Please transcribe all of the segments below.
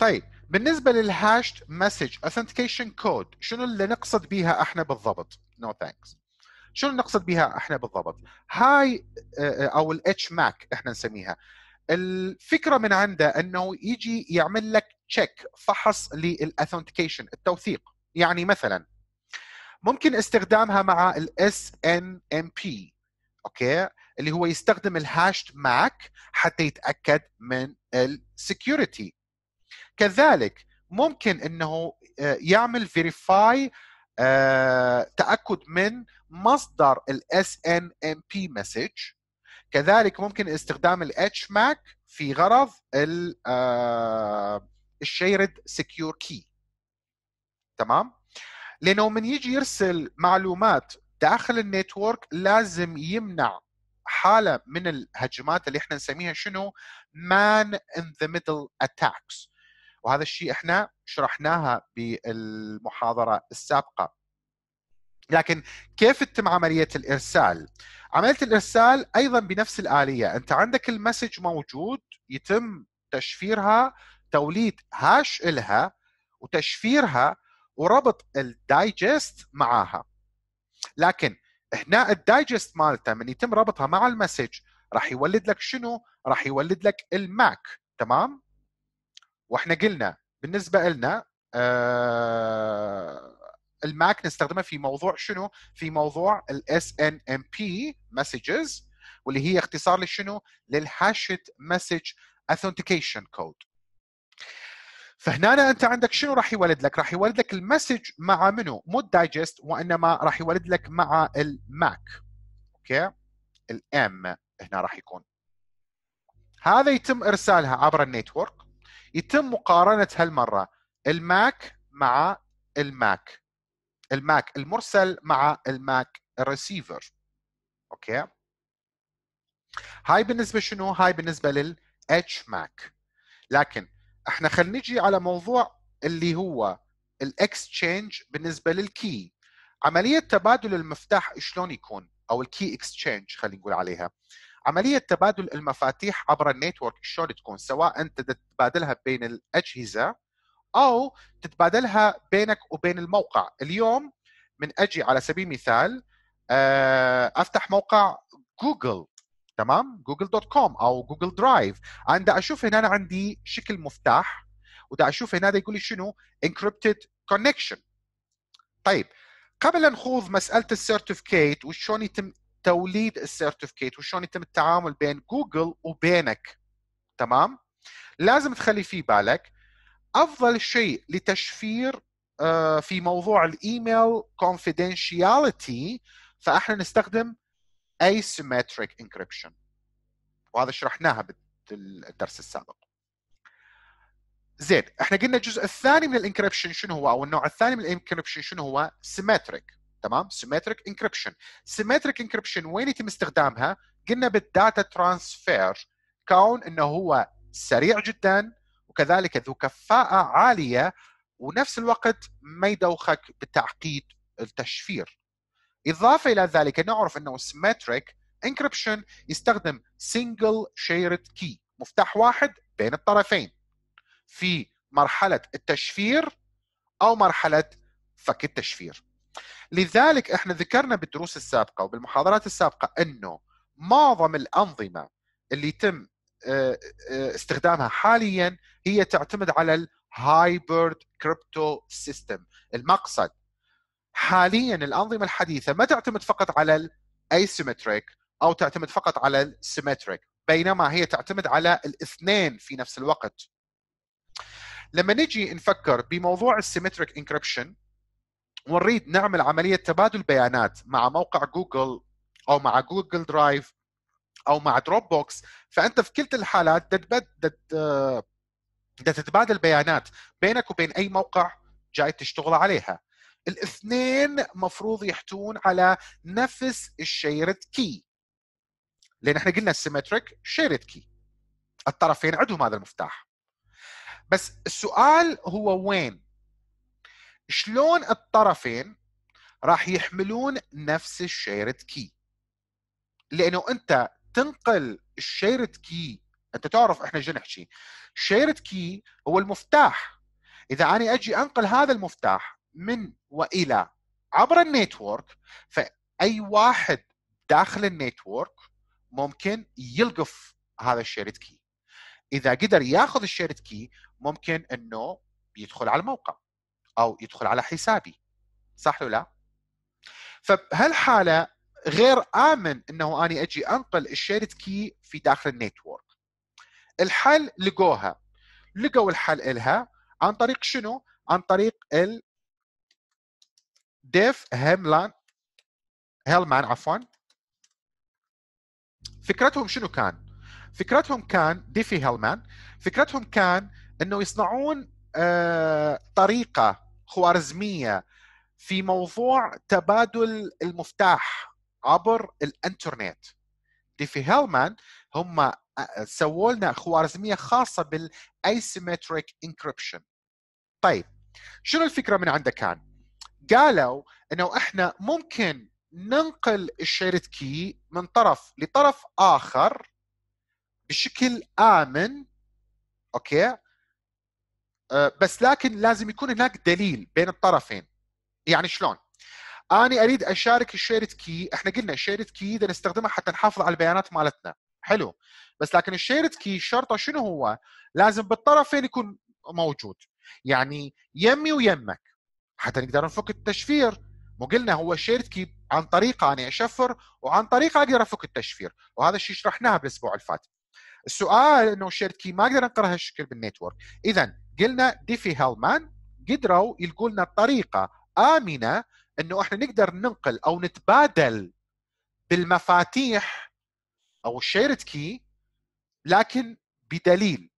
طيب بالنسبه للهاشد مسج اثنتيكيشن كود شنو اللي نقصد بيها احنا بالضبط؟ نو no ثانكس شنو نقصد بها احنا بالضبط؟ هاي آه، آه، او الاتش ماك احنا نسميها الفكره من عنده انه يجي يعمل لك تشيك فحص للاثنتيكيشن التوثيق يعني مثلا ممكن استخدامها مع الاس ان ام بي اوكي اللي هو يستخدم الهاشت ماك حتى يتاكد من السكيورتي كذلك ممكن انه آه، يعمل فيريفاي آه، تاكد من مصدر الاس ان ام بي مسج كذلك ممكن استخدام الاتش ماك في غرض آه، الشيرد سكيور كي تمام لانه من يجي يرسل معلومات داخل النيتورك لازم يمنع حاله من الهجمات اللي احنا نسميها شنو مان ان ذا ميدل اتاكس وهذا الشيء احنا شرحناها بالمحاضره السابقه لكن كيف تتم عمليه الارسال عمليه الارسال ايضا بنفس الاليه انت عندك المسج موجود يتم تشفيرها توليد هاش الها وتشفيرها وربط الدايجست معاها لكن هنا الدايجست مالته من يتم ربطها مع المسج راح يولد لك شنو راح يولد لك الماك تمام واحنا قلنا بالنسبه لنا آه الماك نستخدمها في موضوع شنو؟ في موضوع الاس ان ام بي مسجز واللي هي اختصار لشنو؟ للهاشد مسج اثنتيكيشن كود. فهنا انت عندك شنو راح يولد لك؟ راح يولد لك المسج مع منو؟ مو الدايجست وانما راح يولد لك مع الماك. اوكي؟ الام هنا راح يكون. هذا يتم ارسالها عبر النيتورك يتم مقارنه هالمره الماك مع الماك الماك المرسل مع الماك الريسيفر اوكي هاي بالنسبه شنو هاي بالنسبه لل اتش ماك لكن احنا خلينا نجي على موضوع اللي هو الاكسشينج بالنسبه للكي عمليه تبادل المفتاح شلون يكون او الكي اكسشينج خلينا نقول عليها عمليه تبادل المفاتيح عبر النيتورك شلون تكون سواء انت تتبادلها بين الاجهزه او تتبادلها بينك وبين الموقع اليوم من اجي على سبيل المثال آه، افتح موقع جوجل تمام جوجل دوت كوم او جوجل درايف انا اشوف هنا أنا عندي شكل مفتاح ودا اشوف هنا يقول لي شنو انكربتد كونكشن طيب قبل نخوض مساله السيرتيفيكيت وشلون يتم توليد السيرتيفيكيت وشلون يتم التعامل بين جوجل وبينك تمام لازم تخلي في بالك افضل شيء لتشفير آه، في موضوع الايميل كونفيدنشياليتي فاحنا نستخدم asymmetric encryption وهذا شرحناها بالدرس السابق زين احنا قلنا الجزء الثاني من الانكربشن شنو هو او النوع الثاني من الانكربشن شنو هو سيمتريك تمام سيمتريك انكربشن سيمتريك انكربشن وين يتم استخدامها قلنا بالداتا ترانسفير كون انه هو سريع جدا وكذلك ذو كفاءه عاليه ونفس الوقت ما يدوخك بتعقيد التشفير اضافه الى ذلك نعرف انه سيمتريك انكربشن يستخدم سنجل شيرد كي مفتاح واحد بين الطرفين في مرحله التشفير او مرحله فك التشفير لذلك احنا ذكرنا بالدروس السابقه وبالمحاضرات السابقه انه معظم الانظمه اللي يتم آه، آه، استخدامها حاليا هي تعتمد على الهايبرد كريبتو سيستم المقصد حاليا الانظمه الحديثه ما تعتمد فقط على الايسيمتريك او تعتمد فقط على السيمتريك بينما هي تعتمد على الاثنين في نفس الوقت لما نجي نفكر بموضوع السيمتريك انكربشن ونريد نعمل عملية تبادل بيانات مع موقع جوجل أو مع جوجل درايف أو مع دروب بوكس فأنت في كلتا الحالات بدك آه، تتبادل بيانات بينك وبين أي موقع جاي تشتغل عليها الاثنين مفروض يحتون على نفس الشيرد كي لان احنا قلنا السيمتريك شيرد كي الطرفين عندهم هذا المفتاح بس السؤال هو وين شلون الطرفين راح يحملون نفس الشيرت كي لانه انت تنقل الشيرت كي انت تعرف احنا شو نحكي شيرت كي هو المفتاح اذا انا اجي انقل هذا المفتاح من والى عبر النيتورك فاي واحد داخل النيتورك ممكن يلقف هذا الشيرت كي اذا قدر ياخذ الشيرت كي ممكن انه يدخل على الموقع او يدخل على حسابي صح ولا لا فبهالحاله غير امن انه اني اجي انقل الشيرت كي في داخل النيتورك الحل لقوها لقوا الحل الها عن طريق شنو عن طريق ال ديف هيملان هيلمان عفوا فكرتهم شنو كان؟ فكرتهم كان ديفي هيلمان فكرتهم كان انه يصنعون آه، طريقه خوارزميه في موضوع تبادل المفتاح عبر الانترنت دي في هيلمان هم آه، سووا لنا خوارزميه خاصه بالايسيمتريك انكربشن طيب شنو الفكره من عندك كان قالوا انه احنا ممكن ننقل الشيرت كي من طرف لطرف اخر بشكل امن اوكي آه، بس لكن لازم يكون هناك دليل بين الطرفين يعني شلون انا اريد اشارك الشيرت كي احنا قلنا الشيرت كي اذا نستخدمها حتى نحافظ على البيانات مالتنا حلو بس لكن الشيرت كي شرطه شنو هو لازم بالطرفين يكون موجود يعني يمي ويمك حتى نقدر نفك التشفير مو قلنا هو شيرت كي عن طريقه انا اشفر وعن طريقه اقدر افك التشفير وهذا الشيء شرحناه بالاسبوع اللي فات السؤال انه شيرت كي ما اقدر انقرها هالشكل بالنتورك اذا قلنا ديفي هيلمان قدروا يلقوا لنا طريقه امنه انه احنا نقدر ننقل او نتبادل بالمفاتيح او الشيرت كي لكن بدليل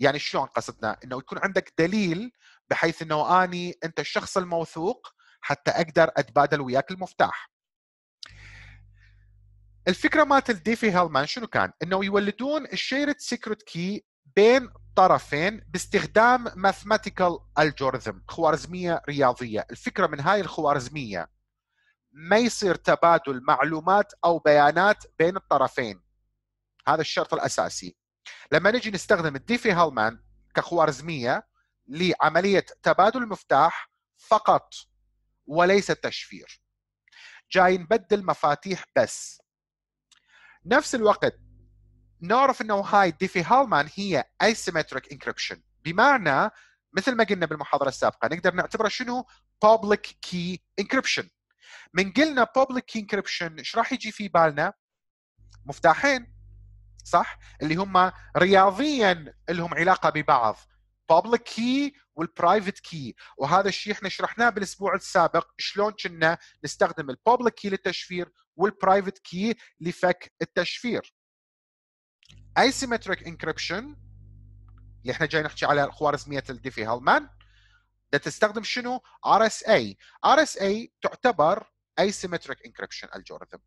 يعني شلون قصدنا انه يكون عندك دليل بحيث انه اني انت الشخص الموثوق حتى اقدر اتبادل وياك المفتاح الفكره مالت الديفي هيلمان شنو كان؟ انه يولدون الشيرت سيكرت كي بين طرفين باستخدام ماثماتيكال الجوريثم خوارزمية رياضية الفكرة من هاي الخوارزمية ما يصير تبادل معلومات أو بيانات بين الطرفين هذا الشرط الأساسي لما نجي نستخدم الديفي هالمان كخوارزمية لعملية تبادل المفتاح فقط وليس التشفير جاي نبدل مفاتيح بس نفس الوقت نعرف انه هاي ديفي هالمان هي asymmetric encryption بمعنى مثل ما قلنا بالمحاضره السابقه نقدر نعتبره شنو public key encryption من قلنا public key encryption ايش راح يجي في بالنا مفتاحين صح اللي هم رياضيا لهم علاقه ببعض public key والبرايفت كي وهذا الشيء احنا شرحناه بالاسبوع السابق شلون كنا نستخدم البابليك كي للتشفير والبرايفت كي لفك التشفير asymmetric encryption اللي احنا جاي نحكي على خوارزميه الديفي هيلمان تستخدم شنو؟ RSA RSA تعتبر asymmetric encryption algorithm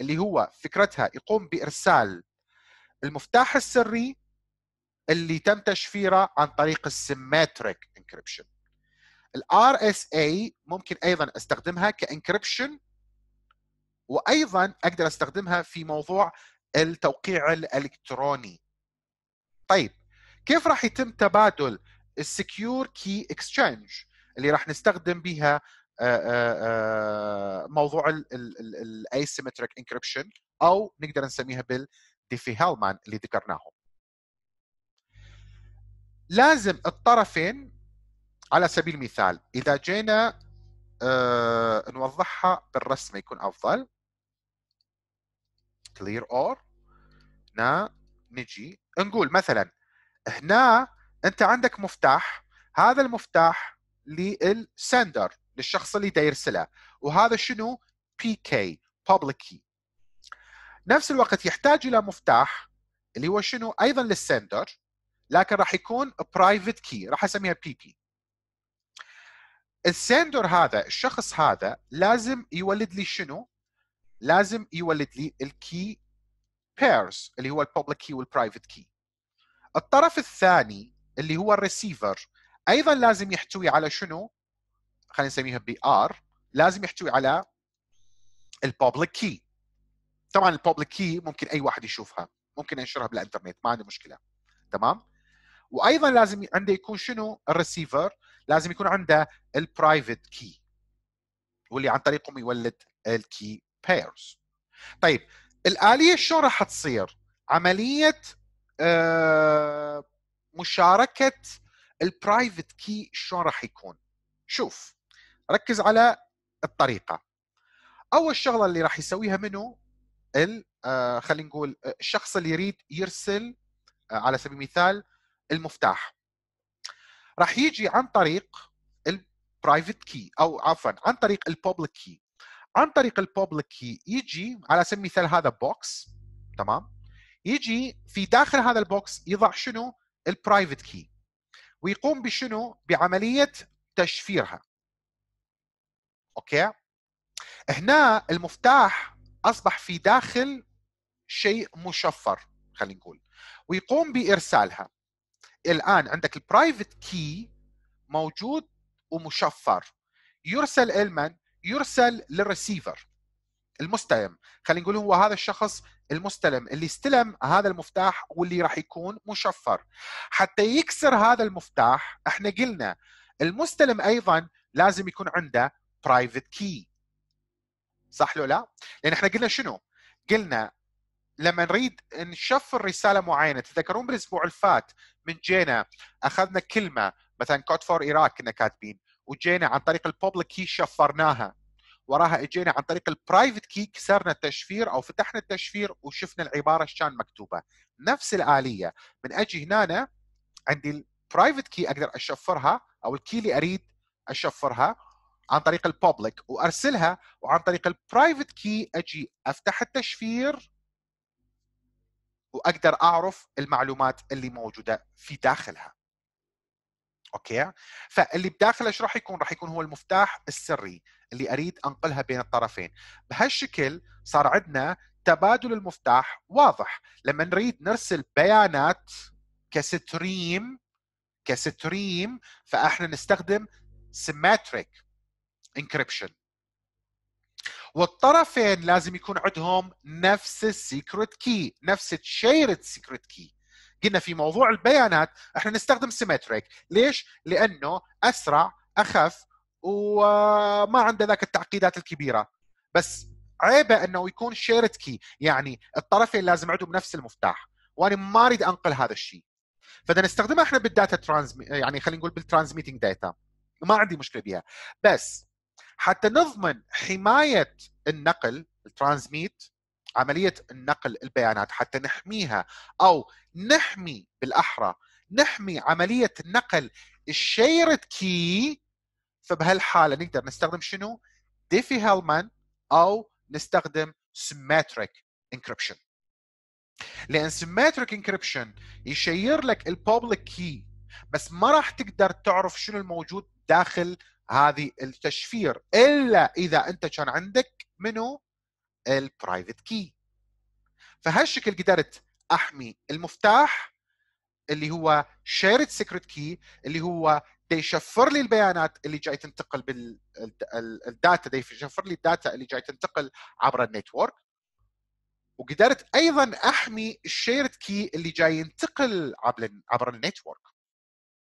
اللي هو فكرتها يقوم بارسال المفتاح السري اللي تم تشفيره عن طريق السيمتريك encryption ال اس اي ممكن ايضا استخدمها كإنكريبشن وايضا اقدر استخدمها في موضوع التوقيع الالكتروني طيب كيف راح يتم تبادل السكيور كي اكسشينج اللي راح نستخدم بها آه، آه، آه، موضوع الايسيمتريك انكربشن او نقدر نسميها بالديفي هيلمان اللي ذكرناه لازم الطرفين على سبيل المثال اذا جينا نوضحها بالرسمه يكون افضل clear or هنا نجي نقول مثلا هنا انت عندك مفتاح هذا المفتاح للسندر للشخص اللي يرسله وهذا شنو بي كي public key نفس الوقت يحتاج الى مفتاح اللي هو شنو ايضا للسندر لكن راح يكون برايفت كي راح اسميها بي بي السندر هذا الشخص هذا لازم يولد لي شنو لازم يولد لي الكي pairs اللي هو الببليك كي والبرايفت كي الطرف الثاني اللي هو الريسيفر ايضا لازم يحتوي على شنو خلينا نسميها بي ار لازم يحتوي على الببليك كي طبعا الببليك كي ممكن اي واحد يشوفها ممكن انشرها بالانترنت ما عندي مشكله تمام وايضا لازم عنده يكون شنو الريسيفر لازم يكون عنده البرايفت كي واللي عن طريقهم يولد الكي بيرز طيب الاليه شو راح تصير؟ عمليه آه، مشاركه البرايفت كي شو راح يكون؟ شوف ركز على الطريقه. اول شغله اللي راح يسويها منه آه، خلينا نقول آه، الشخص اللي يريد يرسل على سبيل المثال المفتاح. راح يجي عن طريق البرايفت كي او عفوا عن طريق الببليك كي عن طريق البوبليك كي يجي على سبيل المثال هذا بوكس تمام يجي في داخل هذا البوكس يضع شنو البرايفت كي ويقوم بشنو بعمليه تشفيرها اوكي هنا المفتاح اصبح في داخل شيء مشفر خلينا نقول ويقوم بارسالها الان عندك البرايفت كي موجود ومشفر يرسل لمن يرسل للريسيفر المستلم خلينا نقول هو هذا الشخص المستلم اللي استلم هذا المفتاح واللي راح يكون مشفر حتى يكسر هذا المفتاح احنا قلنا المستلم ايضا لازم يكون عنده برايفت كي صح لو لا لان احنا قلنا شنو قلنا لما نريد نشفر رساله معينه تتذكرون بالاسبوع الفات من جينا اخذنا كلمه مثلا كود فور ايراك كنا كاتبين وجينا عن طريق الببليك كي شفرناها وراها اجينا عن طريق البرايفت كي كسرنا التشفير او فتحنا التشفير وشفنا العباره كان مكتوبه نفس الاليه من اجي هنا عندي البرايفت كي اقدر اشفرها او الكي اللي اريد اشفرها عن طريق الببليك وارسلها وعن طريق البرايفت كي اجي افتح التشفير واقدر اعرف المعلومات اللي موجوده في داخلها اوكي فاللي بداخله ايش راح يكون راح يكون هو المفتاح السري اللي اريد انقلها بين الطرفين بهالشكل صار عندنا تبادل المفتاح واضح لما نريد نرسل بيانات كستريم كستريم فاحنا نستخدم سيمتريك انكربشن والطرفين لازم يكون عندهم نفس السيكريت كي نفس الشيرد سيكريت كي قلنا في موضوع البيانات احنا نستخدم سيمتريك ليش لانه اسرع اخف وما عنده ذاك التعقيدات الكبيره بس عيبه انه يكون شيرت كي يعني الطرفين لازم عندهم نفس المفتاح وانا ما اريد انقل هذا الشيء فاذا نستخدمها احنا بالداتا يعني خلينا نقول بالترانزميتنج داتا ما عندي مشكله بها بس حتى نضمن حمايه النقل الترانزميت عمليه النقل البيانات حتى نحميها او نحمي بالاحرى نحمي عمليه نقل الشيرد كي فبهالحاله نقدر نستخدم شنو؟ ديفي هيلمان او نستخدم سيمتريك انكربشن لان سيمتريك انكربشن يشير لك الببليك كي بس ما راح تقدر تعرف شنو الموجود داخل هذه التشفير الا اذا انت كان عندك منو البرايفت كي فهالشكل قدرت احمي المفتاح اللي هو شيرد سيكريت كي اللي هو يشفر لي البيانات اللي جاي تنتقل بالداتا دي يشفر لي الداتا اللي جاي تنتقل عبر النيتورك وقدرت ايضا احمي الشيرد كي اللي جاي ينتقل عبر عبر